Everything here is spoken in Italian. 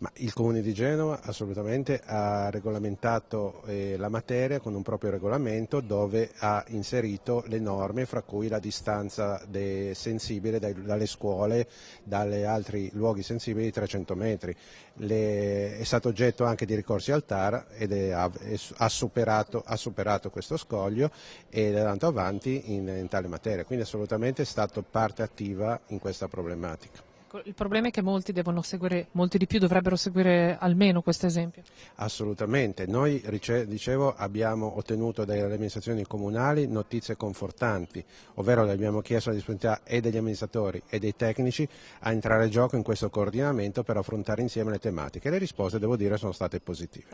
Ma il Comune di Genova assolutamente ha regolamentato eh, la materia con un proprio regolamento dove ha inserito le norme fra cui la distanza sensibile dai, dalle scuole, dalle altri luoghi sensibili di 300 metri. Le, è stato oggetto anche di ricorsi al TAR ed è, ha, è, ha, superato, ha, superato, questo scoglio ed è andato avanti in, in tale materia, quindi assolutamente è stato parte attiva in questa problematica. Ecco, il problema è che molti devono seguire, molti di più dovrebbero seguire almeno questo esempio. Assolutamente, noi dicevo abbiamo ottenuto dalle amministrazioni comunali notizie confortanti, ovvero le abbiamo chiesto la disponibilità e degli amministratori e dei tecnici a entrare in gioco in questo coordinamento per affrontare insieme le tematiche. Le risposte devo dire sono state positive.